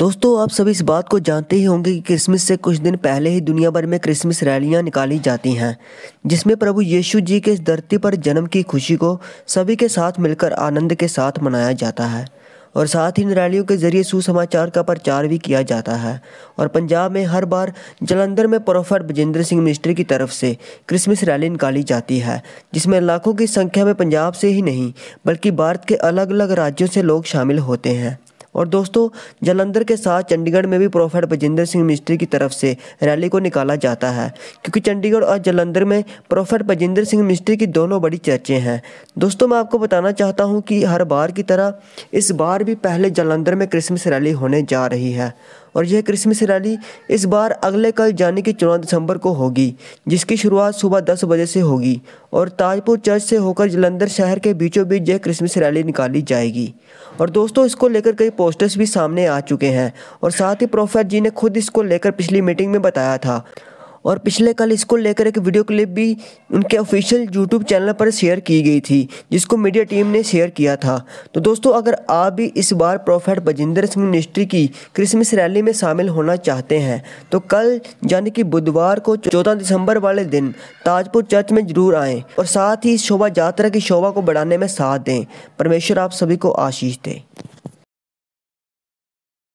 दोस्तों आप सभी इस बात को जानते ही होंगे कि क्रिसमस से कुछ दिन पहले ही दुनिया भर में क्रिसमस रैलियां निकाली जाती हैं जिसमें प्रभु यीशु जी के इस धरती पर जन्म की खुशी को सभी के साथ मिलकर आनंद के साथ मनाया जाता है और साथ ही इन रैलियों के जरिए सुसमाचार का प्रचार भी किया जाता है और पंजाब में हर बार जलंधर में प्रोफेट बजेंद्र सिंह मिनिस्टर की तरफ से क्रिसमस रैली निकाली जाती है जिसमें लाखों की संख्या में पंजाब से ही नहीं बल्कि भारत के अलग अलग राज्यों से लोग शामिल होते हैं और दोस्तों जलंधर के साथ चंडीगढ़ में भी प्रोफेट बजेंद्र सिंह मिस्त्री की तरफ से रैली को निकाला जाता है क्योंकि चंडीगढ़ और जलंधर में प्रोफेट बजेंद्र सिंह मिस्त्री की दोनों बड़ी चर्चें हैं दोस्तों मैं आपको बताना चाहता हूँ कि हर बार की तरह इस बार भी पहले जलंधर में क्रिसमस रैली होने जा रही है और यह क्रिसमस रैली इस बार अगले कल यानी कि चौदह दिसंबर को होगी जिसकी शुरुआत सुबह दस बजे से होगी और ताजपुर चर्च से होकर जलंधर शहर के बीचों बीच यह क्रिसमस रैली निकाली जाएगी और दोस्तों इसको लेकर कई पोस्टर्स भी सामने आ चुके हैं और साथ ही प्रोफेसर जी ने खुद इसको लेकर पिछली मीटिंग में बताया था और पिछले कल इसको लेकर एक वीडियो क्लिप भी उनके ऑफिशियल यूट्यूब चैनल पर शेयर की गई थी जिसको मीडिया टीम ने शेयर किया था तो दोस्तों अगर आप भी इस बार प्रोफेट बजिंदर सिंह मिनिस्ट्री की क्रिसमस रैली में शामिल होना चाहते हैं तो कल यानी कि बुधवार को चौदह दिसंबर वाले दिन ताजपुर चर्च में जरूर आएँ और साथ ही शोभा यात्रा की शोभा को बढ़ाने में साथ दें परमेश्वर आप सभी को आशीष दें